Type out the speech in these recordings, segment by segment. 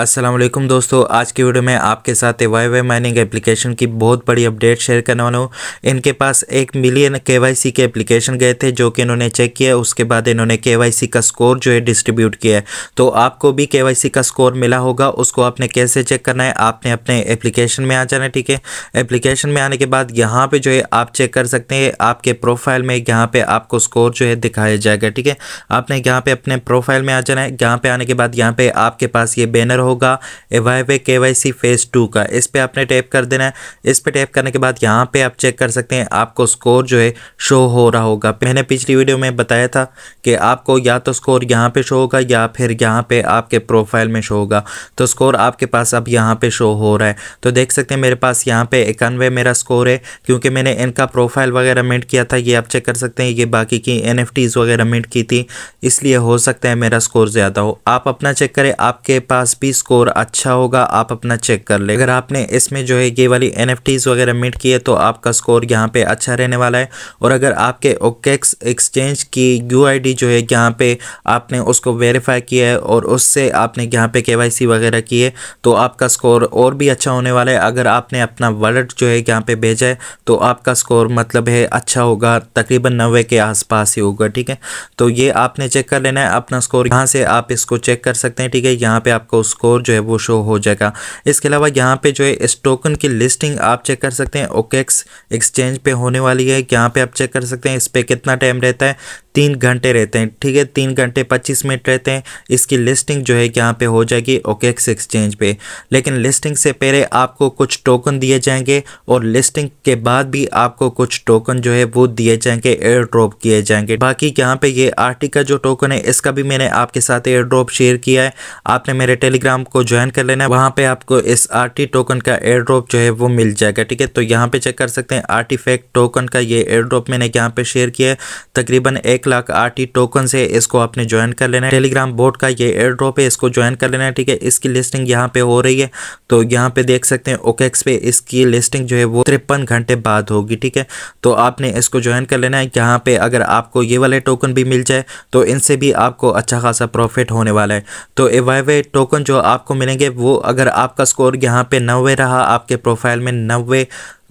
असलम दोस्तों आज की वीडियो में आपके साथ वाई वाई माइनिंग एप्लीकेशन की बहुत बड़ी अपडेट शेयर करने वाला हूँ इनके पास एक मिलियन के वाई सी के एप्लीकेशन गए थे जो कि इन्होंने चेक किया उसके बाद इन्होंने के वाई सी का स्कोर जो है डिस्ट्रीब्यूट किया है तो आपको भी के वाई सी का स्कोर मिला होगा उसको आपने कैसे चेक करना है आपने अपने एप्लीकेशन में आ जाना है ठीक है एप्लीकेशन में आने के बाद यहाँ पर जो है आप चेक कर सकते हैं आपके प्रोफाइल में यहाँ पर आपको स्कोर जो है दिखाया जाएगा ठीक है आपने यहाँ पर अपने प्रोफाइल में आ जाना है यहाँ पर आने के बाद यहाँ पर आपके पास ये बैनर हो होगा वाई पे के वाई सी फेज़ टू का इस पर आपने टैप कर देना है इस पर टैप करने के बाद यहाँ पे आप चेक कर सकते हैं आपको स्कोर जो है शो हो रहा होगा मैंने पिछली वीडियो में बताया था कि आपको या तो स्कोर यहाँ पे शो होगा या फिर यहाँ पे आपके प्रोफाइल में शो होगा तो स्कोर आपके पास अब यहाँ पे शो हो रहा है तो देख सकते हैं मेरे पास यहाँ पे इक्यानवे मेरा स्कोर है क्योंकि मैंने इनका प्रोफाइल वगैरह मेंट किया था ये आप चेक कर सकते हैं ये बाकी की एन वगैरह मेंट की थी इसलिए हो सकता है मेरा स्कोर ज़्यादा हो आप अपना चेक करें आपके पास भी स्कोर अच्छा होगा आप अपना चेक कर ले अगर आपने इसमें जो है ये वाली एन वगैरह मिट की है तो आपका स्कोर यहाँ पे अच्छा रहने वाला है और अगर आपके ओकेक्स एक्सचेंज की यू जो है यहाँ पे आपने उसको वेरीफाई किया है और उससे आपने यहाँ पे के वगैरह की है तो आपका स्कोर और भी अच्छा होने वाला है अगर आपने अपना वॉलेट जो है यहाँ पे भेजा है तो आपका स्कोर मतलब है अच्छा होगा तकरीबन नबे के आसपास ही होगा ठीक है तो ये आपने चेक कर लेना है अपना स्कोर यहाँ से आप इसको चेक कर सकते हैं ठीक है यहाँ पे आपको उसको स्कोर जो है वो शो हो जाएगा इसके अलावा यहाँ पे जो है इस टोकन की लिस्टिंग आप चेक कर सकते हैं ओकेक्स एक्सचेंज पे होने वाली है यहाँ पे आप चेक कर सकते हैं इस पर कितना टाइम रहता है तीन घंटे रहते हैं ठीक है तीन घंटे पच्चीस मिनट रहते हैं इसकी लिस्टिंग जो है यहाँ पे हो जाएगी ओकेक्स एक्सचेंज पे लेकिन लिस्टिंग से पहले आपको कुछ टोकन दिए जाएंगे और लिस्टिंग के बाद भी आपको कुछ टोकन जो है वो दिए जाएंगे एयर ड्रॉप किए जाएंगे बाकी यहाँ पे ये आर्टिक का जो टोकन है इसका भी मैंने आपके साथ एयर ड्रॉप शेयर किया है आपने मेरे टेलीग्राम टेलीग्राम को ज्वाइन कर लेना है वहाँ पे आपको इस आर टी टोकन का एयर ड्रॉप जो है वो मिल जाएगा ठीक है तो यहाँ पे चेक कर सकते हैं आर्टिफैक्ट टोकन का ये एयर ड्रॉप मैंने यहाँ पे शेयर किया है तकरीबन एक लाख आर टी टोकन से इसको आपने ज्वाइन कर लेना है टेलीग्राम बोर्ड का ये एयर ड्रॉप है इसको ज्वाइन कर लेना है ठीक है इसकी लिस्टिंग यहाँ पे हो रही है तो यहाँ पे देख सकते हैं ओकेक्स पे इसकी लिस्टिंग जो है वो तिरपन घंटे बाद होगी ठीक है तो आपने इसको ज्वाइन कर लेना है यहाँ पे अगर आपको ये वाले टोकन भी मिल जाए तो इनसे भी आपको अच्छा खासा प्रॉफिट होने वाला है तो एवाइवे टोकन जो आपको मिलेंगे वो अगर आपका स्कोर यहाँ पे नब्बे रहा आपके प्रोफाइल में नब्बे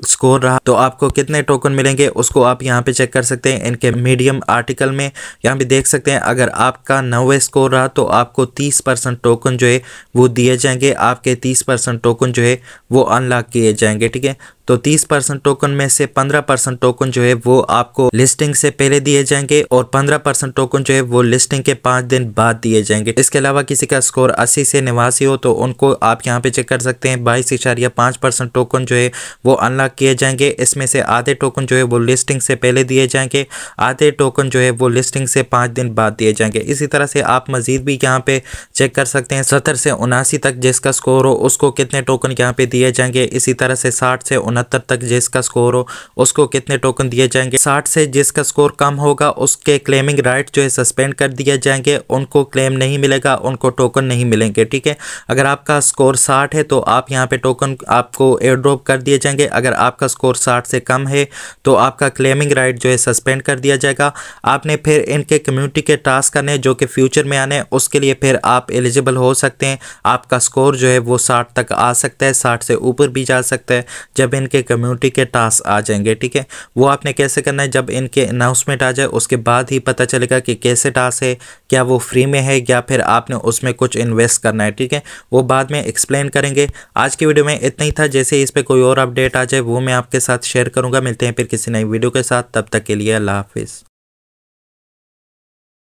स्कोर रहा तो आपको कितने टोकन मिलेंगे उसको आप यहाँ पे चेक कर सकते हैं इनके मीडियम आर्टिकल में यहाँ पे देख सकते हैं अगर आपका नवे स्कोर रहा तो आपको तीस परसेंट टोकन जो है वो दिए जाएंगे आपके तीस परसेंट टोकन जो है वो अनलॉक किए जाएंगे ठीक है तो 30 परसेंट टोकन में से 15 परसेंट टोकन जो है वो आपको लिस्टिंग से पहले दिए जाएंगे और 15 परसेंट टोकन जो है वो लिस्टिंग के पाँच दिन बाद दिए जाएंगे इसके अलावा किसी का स्कोर 80 से निवासी हो तो उनको आप यहाँ पे चेक कर सकते हैं बाईस इशारिया पाँच परसेंट टोकन जो है वो अनलॉक अनलॉक किए जाएंगे इसमें से आधे टोकन जो है वो लिस्टिंग से पहले दिए जाएंगे आधे टोकन जो है वो लिस्टिंग से पाँच दिन बाद दिए जाएंगे इसी तरह से आप मज़ीद भी यहाँ पे चेक कर सकते हैं सत्तर से उनासी तक जिसका स्कोर हो उसको कितने टोकन यहाँ पे दिए जाएंगे इसी तरह से साठ से उनहत्तर तक जिसका स्कोर हो उसको कितने टोकन दिए जाएंगे साठ से जिसका स्कोर कम होगा उसके क्लेमिंग राइट जो है सस्पेंड कर दिए जाएंगे उनको क्लेम नहीं मिलेगा उनको टोकन नहीं मिलेंगे ठीक है अगर आपका स्कोर साठ है तो आप यहाँ पे टोकन आपको एयर ड्रॉप कर दिए जाएंगे अगर आपका स्कोर साठ से कम है तो आपका क्लेमिंग राइट जो है सस्पेंड कर दिया जाएगा आपने फिर इनके कम्युनिटी के टास्क करने जो कि फ्यूचर में आने उसके लिए फिर आप एलिजिबल हो सकते हैं आपका स्कोर जो है वो साठ तक आ सकता है साठ से ऊपर भी जा सकता है जब इनके कम्युनिटी के टास्क आ जाएंगे ठीक है वो आपने कैसे करना है जब इनके अनाउंसमेंट आ जाए उसके बाद ही पता चलेगा कि कैसे टास्क है क्या वो फ्री में है या फिर आपने उसमें कुछ इन्वेस्ट करना है ठीक है वो बाद में एक्सप्लेन करेंगे आज की वीडियो में इतना ही था जैसे इस पर कोई और अपडेट आ जाए वो मैं आपके साथ शेयर करूँगा मिलते हैं फिर किसी नई वीडियो के साथ तब तक के लिए अल्लाह हाफिज़